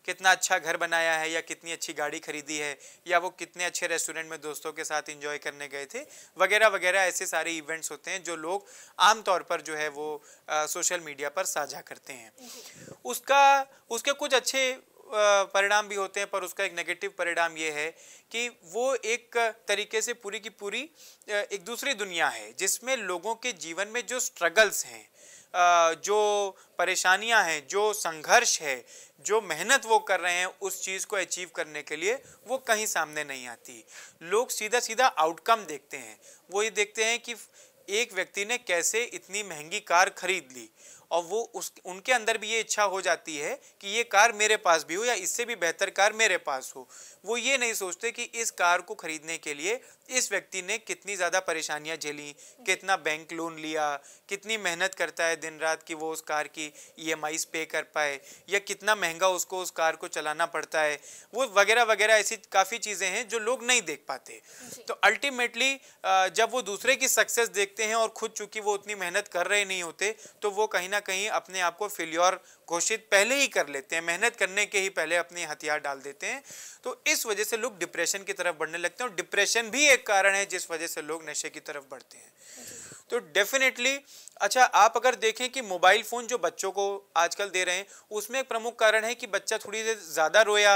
[SPEAKER 2] कितना अच्छा घर बनाया है या कितनी अच्छी गाड़ी खरीदी है या वो कितने अच्छे रेस्टोरेंट में दोस्तों के साथ इंजॉय करने गए थे वगैरह वगैरह ऐसे सारे इवेंट्स होते हैं जो लोग आमतौर पर जो है वो आ, सोशल मीडिया पर साझा करते हैं उसका उसके कुछ अच्छे परिणाम भी होते हैं पर उसका एक नेगेटिव परिणाम ये है कि वो एक तरीके से पूरी की पूरी एक दूसरी दुनिया है जिसमें लोगों के जीवन में जो स्ट्रगल्स हैं जो परेशानियां हैं जो संघर्ष है जो मेहनत वो कर रहे हैं उस चीज़ को अचीव करने के लिए वो कहीं सामने नहीं आती लोग सीधा सीधा आउटकम देखते हैं वो ये देखते हैं कि एक व्यक्ति ने कैसे इतनी महंगी कार खरीद ली और वो उस उनके अंदर भी ये इच्छा हो जाती है कि ये कार मेरे पास भी हो या इससे भी बेहतर कार मेरे पास हो वो ये नहीं सोचते कि इस कार को खरीदने के लिए इस व्यक्ति ने कितनी ज़्यादा परेशानियाँ झेली कितना बैंक लोन लिया कितनी मेहनत करता है दिन रात कि वो उस कार की ई e पे कर पाए या कितना महंगा उसको उस कार को चलाना पड़ता है वो वगैरह वगैरह ऐसी काफ़ी चीज़ें हैं जो लोग नहीं देख पाते तो अल्टीमेटली जब वो दूसरे की सक्सेस देखते हैं और खुद चूंकि वो उतनी मेहनत कर रहे नहीं होते तो वो कहीं ना कहीं अपने आप को फेल्योर घोषित पहले ही कर लेते हैं मेहनत करने के ही पहले अपने हथियार डाल देते हैं तो इस वजह से लोग डिप्रेशन की तरफ बढ़ने लगते हैं और डिप्रेशन भी एक कारण है जिस वजह से लोग नशे की तरफ बढ़ते हैं तो डेफिनेटली अच्छा आप अगर देखें कि मोबाइल फ़ोन जो बच्चों को आजकल दे रहे हैं उसमें एक प्रमुख कारण है कि बच्चा थोड़ी देर ज़्यादा रोया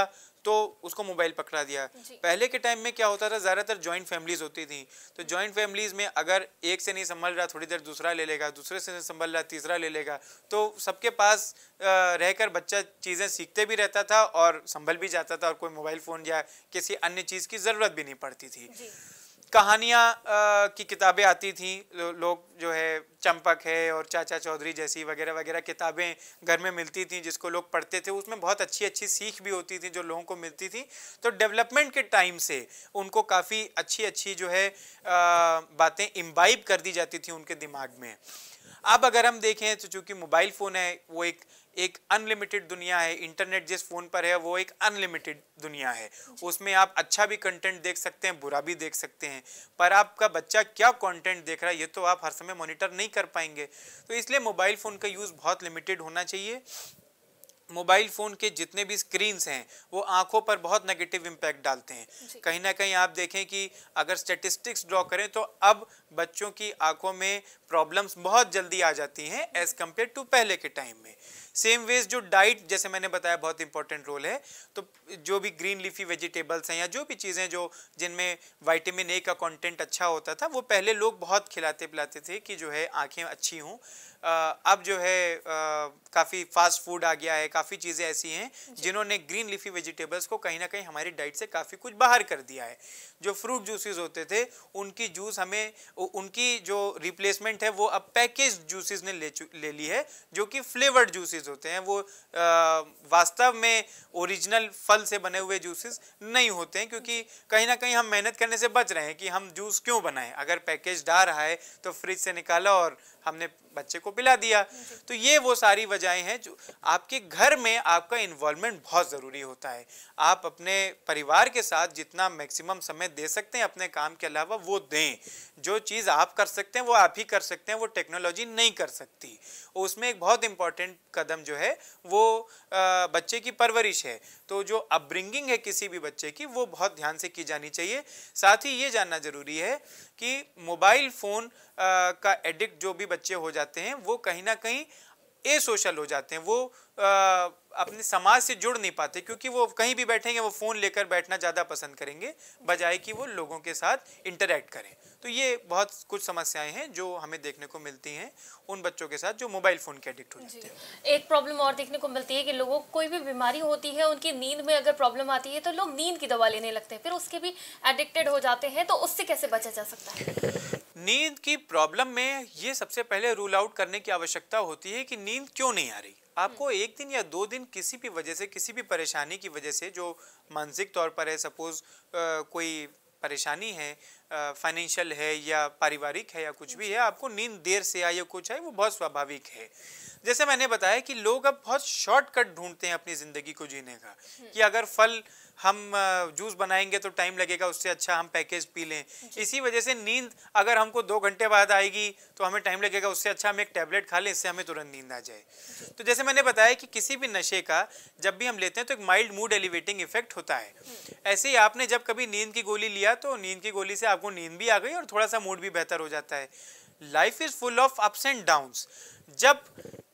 [SPEAKER 2] तो उसको मोबाइल पकड़ा दिया पहले के टाइम में क्या होता था ज़्यादातर जॉइंट फैमिलीज होती थी तो जॉइंट फैमिलीज में अगर एक से नहीं संभल रहा थोड़ी देर दूसरा ले लेगा दूसरे से नहीं संभल रहा तीसरा ले लेगा तो सबके पास रहकर बच्चा चीज़ें सीखते भी रहता था और संभल भी जाता था और कोई मोबाइल फ़ोन या किसी अन्य चीज़ की ज़रूरत भी नहीं पड़ती थी कहानियाँ की किताबें आती थी लोग जो है चंपक है और चाचा चौधरी जैसी वगैरह वगैरह किताबें घर में मिलती थी जिसको लोग पढ़ते थे उसमें बहुत अच्छी अच्छी सीख भी होती थी जो लोगों को मिलती थी तो डेवलपमेंट के टाइम से उनको काफ़ी अच्छी अच्छी जो है बातें इम्बाइब कर दी जाती थी उनके दिमाग में अब अगर हम देखें तो चूंकि मोबाइल फ़ोन है वो एक एक अनलिमिटेड दुनिया है इंटरनेट जिस फ़ोन पर है वो एक अनलिमिटेड दुनिया है उसमें आप अच्छा भी कंटेंट देख सकते हैं बुरा भी देख सकते हैं पर आपका बच्चा क्या कंटेंट देख रहा है ये तो आप हर समय मॉनिटर नहीं कर पाएंगे तो इसलिए मोबाइल फ़ोन का यूज़ बहुत लिमिटेड होना चाहिए मोबाइल फ़ोन के जितने भी स्क्रीन्स हैं वो आंखों पर बहुत नेगेटिव इम्पैक्ट डालते हैं कहीं ना कहीं आप देखें कि अगर स्टेटिस्टिक्स ड्रॉ करें तो अब बच्चों की आंखों में प्रॉब्लम्स बहुत जल्दी आ जाती हैं एज़ कम्पेयर टू पहले के टाइम में सेम वेज जो डाइट जैसे मैंने बताया बहुत इंपॉर्टेंट रोल है तो जो भी ग्रीन लीफी वेजिटेबल्स हैं या जो भी चीज़ें जो जिनमें वाइटामिन ए का कंटेंट अच्छा होता था वो पहले लोग बहुत खिलाते पिलाते थे कि जो है आँखें अच्छी हों अब जो है काफ़ी फास्ट फूड आ गया है काफ़ी चीज़ें ऐसी हैं जिन्होंने ग्रीन लिफी वेजिटेबल्स को कहीं ना कहीं हमारी डाइट से काफ़ी कुछ बाहर कर दिया है जो फ्रूट जूसेस होते थे उनकी जूस हमें उनकी जो रिप्लेसमेंट है वो अब पैकेज जूसेस ने ले ले ली है जो कि फ्लेवर्ड जूसेस जूसेस होते हैं वो वास्तव में ओरिजिनल फल से बने हुए जूसेस नहीं होते हैं क्योंकि कहीं ना कहीं हम मेहनत करने से बच रहे हैं कि हम जूस क्यों बनाएं अगर पैकेज आ रहा है तो फ्रिज से निकाला और हमने बच्चे को पिला दिया तो ये वो सारी वजहें हैं जो आपके घर में आपका इन्वॉल्वमेंट बहुत ज़रूरी होता है आप अपने परिवार के साथ जितना मैक्सिमम समय दे सकते हैं अपने काम के अलावा वो दें जो चीज़ आप कर सकते हैं वो आप ही कर सकते हैं वो टेक्नोलॉजी नहीं कर सकती उसमें एक बहुत इंपॉर्टेंट कदम जो है वो बच्चे की परवरिश है तो जो अपब्रिंगिंग है किसी भी बच्चे की वो बहुत ध्यान से की जानी चाहिए साथ ही ये जानना ज़रूरी है कि मोबाइल फ़ोन का एडिक्ट जो भी बच्चे हो जाते हैं वो कहीं ना कहीं ए सोशल हो जाते हैं वो आ, अपने समाज से जुड़ नहीं पाते क्योंकि वो कहीं भी बैठेंगे वो फ़ोन लेकर बैठना ज़्यादा पसंद करेंगे बजाय कि वो लोगों के साथ इंटरेक्ट करें तो ये बहुत कुछ समस्याएं हैं जो हमें देखने को मिलती हैं उन बच्चों के साथ जो मोबाइल फ़ोन के एडिक्ट हो
[SPEAKER 1] जाते हैं एक प्रॉब्लम और देखने को मिलती है कि लोगों को कोई भी बीमारी होती है उनकी नींद में अगर प्रॉब्लम आती है तो लोग नींद की दवा लेने लगते हैं फिर उसके भी एडिक्टेड हो जाते हैं तो उससे कैसे बचा जा सकता है
[SPEAKER 2] नींद की प्रॉब्लम में ये सबसे पहले रूल आउट करने की आवश्यकता होती है कि नींद क्यों नहीं आ रही आपको हम्म। एक दिन या दो दिन किसी भी वजह से किसी भी परेशानी की वजह से जो मानसिक तौर पर है सपोज कोई परेशानी है फाइनेंशियल है या पारिवारिक है या कुछ भी है आपको नींद देर से आए या कुछ है वो बहुत स्वाभाविक है जैसे मैंने बताया कि लोग अब बहुत शॉर्टकट ढूंढते हैं अपनी ज़िंदगी को जीने का हम्म। कि अगर फल हम जूस बनाएंगे तो टाइम लगेगा उससे अच्छा हम पैकेज पी लें इसी वजह से नींद अगर हमको दो घंटे बाद आएगी तो हमें टाइम लगेगा उससे अच्छा हम एक टैबलेट खा लें इससे हमें तुरंत नींद आ जाए तो जैसे मैंने बताया कि किसी भी नशे का जब भी हम लेते हैं तो एक माइल्ड मूड एलिवेटिंग इफेक्ट होता है हम्म। ऐसे ही आपने जब कभी नींद की गोली लिया तो नींद की गोली से आपको नींद भी आ गई और थोड़ा सा मूड भी बेहतर हो जाता है life is full of ups and downs जब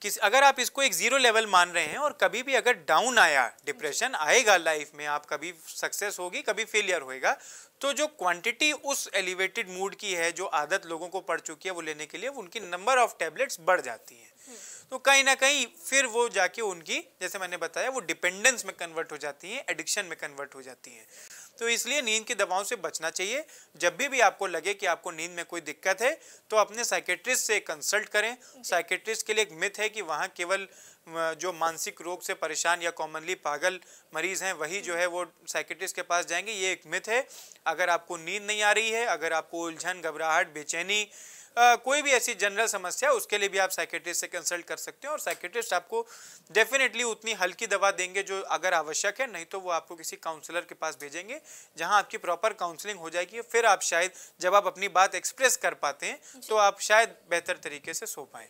[SPEAKER 2] किस अगर आप इसको एक ज़ीरो लेवल मान रहे हैं और कभी भी अगर डाउन आया डिप्रेशन आएगा लाइफ में आप कभी सक्सेस होगी कभी फेलियर होएगा तो जो क्वांटिटी उस एलिवेटेड मूड की है जो आदत लोगों को पड़ चुकी है वो लेने के लिए उनकी नंबर ऑफ टैबलेट्स बढ़ जाती है तो कहीं ना कहीं फिर वो जाके उनकी जैसे मैंने बताया वो डिपेंडेंस में कन्वर्ट हो जाती हैं एडिक्शन में कन्वर्ट हो जाती हैं तो इसलिए नींद की दवाओं से बचना चाहिए जब भी भी आपको लगे कि आपको नींद में कोई दिक्कत है तो अपने साइकेट्रिस्ट से कंसल्ट करें साइकेट्रिस्ट के लिए एक मिथ है कि वहाँ केवल जो मानसिक रोग से परेशान या कॉमनली पागल मरीज़ हैं वही जो है वो साइकेट्रिस्ट के पास जाएंगे ये एक मिथ है अगर आपको नींद नहीं आ रही है अगर आपको उलझन घबराहट बेचैनी आ, कोई भी ऐसी जनरल समस्या उसके लिए भी आप साइकेट्रिस्ट से कंसल्ट कर सकते हैं और साइकेट्रिस्ट आपको डेफिनेटली उतनी हल्की दवा देंगे जो अगर आवश्यक है नहीं तो वो आपको किसी काउंसलर के पास भेजेंगे जहाँ आपकी प्रॉपर काउंसलिंग हो जाएगी फिर आप शायद जब आप अपनी बात एक्सप्रेस कर पाते हैं तो आप शायद बेहतर तरीके से सो पाए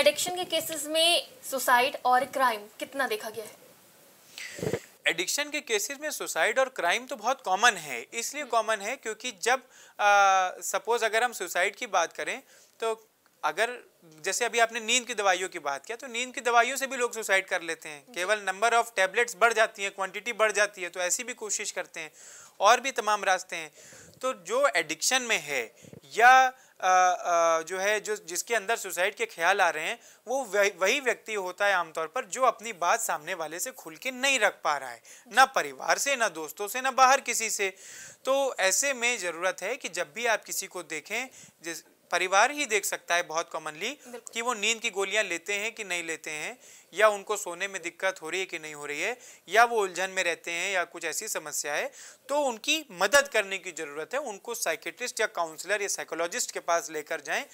[SPEAKER 1] एडिक्शन के केसेस में सुसाइड और क्राइम कितना देखा गया है
[SPEAKER 2] एडिक्शन के केसेस में सुसाइड और क्राइम तो बहुत कॉमन है इसलिए हम्म। कॉमन है क्योंकि जब सपोज अगर हम सुसाइड की बात करें तो अगर जैसे अभी आपने नींद की दवाइयों की बात किया तो नींद की दवाइयों से भी लोग सुसाइड कर लेते हैं केवल नंबर ऑफ टैबलेट्स बढ़ जाती हैं क्वांटिटी बढ़ जाती है तो ऐसी भी कोशिश करते हैं और भी तमाम रास्ते हैं तो जो एडिक्शन में है या जो है जो जिसके अंदर सुसाइड के ख्याल आ रहे हैं वो वही व्यक्ति होता है आमतौर पर जो अपनी बात सामने वाले से खुल के नहीं रख पा रहा है ना परिवार से ना दोस्तों से ना बाहर किसी से तो ऐसे में ज़रूरत है कि जब भी आप किसी को देखें जिस परिवार ही देख सकता है बहुत कॉमनली कि वो नींद की गोलियां लेते हैं कि नहीं लेते हैं या उनको सोने में दिक्कत हो रही है कि नहीं हो रही है या वो उलझन में रहते हैं या कुछ ऐसी समस्या है तो उनकी मदद करने की ज़रूरत है उनको साइकेट्रिस्ट या काउंसलर या साइकोलॉजिस्ट के पास लेकर जाएं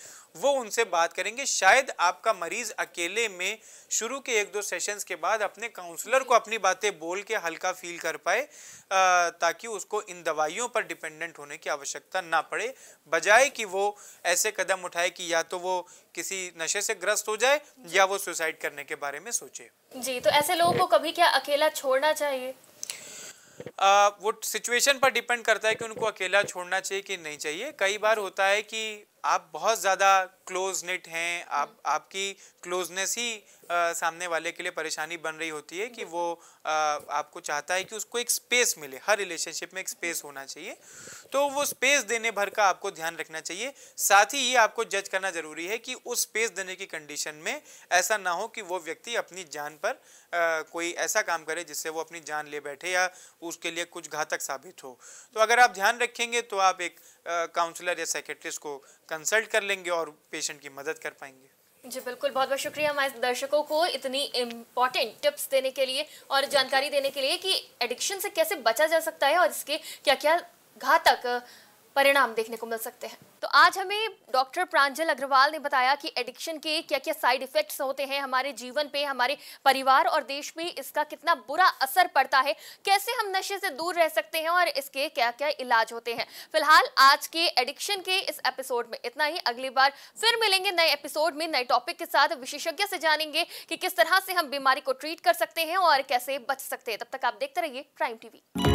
[SPEAKER 2] वो उनसे बात करेंगे शायद आपका मरीज़ अकेले में शुरू के एक दो सेशंस के बाद अपने काउंसलर को अपनी बातें बोल के हल्का फील कर पाए ताकि उसको इन दवाइयों पर डिपेंडेंट होने की आवश्यकता ना पड़े बजाय कि वो ऐसे कदम उठाए कि या तो वो किसी नशे से ग्रस्त हो जाए या वो सुसाइड करने के बारे में सोचे
[SPEAKER 1] जी तो ऐसे लोगों को कभी क्या अकेला छोड़ना चाहिए
[SPEAKER 2] आ, वो सिचुएशन पर डिपेंड करता है कि उनको अकेला छोड़ना चाहिए कि नहीं चाहिए कई बार होता है कि आप बहुत ज़्यादा क्लोज निट हैं आप हम्म। आपकी क्लोजनेस ही आ, सामने वाले के लिए परेशानी बन रही होती है कि वो आ, आपको चाहता है कि उसको एक स्पेस मिले हर रिलेशनशिप में एक स्पेस होना चाहिए तो वो स्पेस देने भर का आपको ध्यान रखना चाहिए साथ ही ये आपको जज करना ज़रूरी है कि उस स्पेस देने की कंडीशन में ऐसा ना हो कि वो व्यक्ति अपनी जान पर आ, कोई ऐसा काम करे जिससे वो अपनी जान ले बैठे या उसके लिए कुछ घातक साबित हो तो अगर आप ध्यान रखेंगे तो आप एक काउंसलर या सेक्रेटरीज को कंसल्ट कर लेंगे और पेशेंट की मदद कर पाएंगे
[SPEAKER 1] जी बिल्कुल बहुत बहुत शुक्रिया हमारे दर्शकों को इतनी इम्पॉर्टेंट टिप्स देने के लिए और जानकारी देने के लिए कि एडिक्शन से कैसे बचा जा सकता है और इसके क्या क्या घातक परिणाम देखने को मिल सकते हैं तो आज हमें डॉक्टर प्रांजल अग्रवाल ने बताया कि एडिक्शन के क्या क्या साइड इफेक्ट्स होते हैं हमारे जीवन पे हमारे परिवार और देश में इसका कितना बुरा असर पड़ता है कैसे हम नशे से दूर रह सकते हैं और इसके क्या क्या इलाज होते हैं फिलहाल आज के एडिक्शन के इस एपिसोड में इतना ही अगली बार फिर मिलेंगे नए एपिसोड में नए टॉपिक के साथ विशेषज्ञ से जानेंगे कि किस तरह से हम बीमारी को ट्रीट कर सकते हैं और कैसे बच सकते हैं तब तक आप देखते रहिए प्राइम टीवी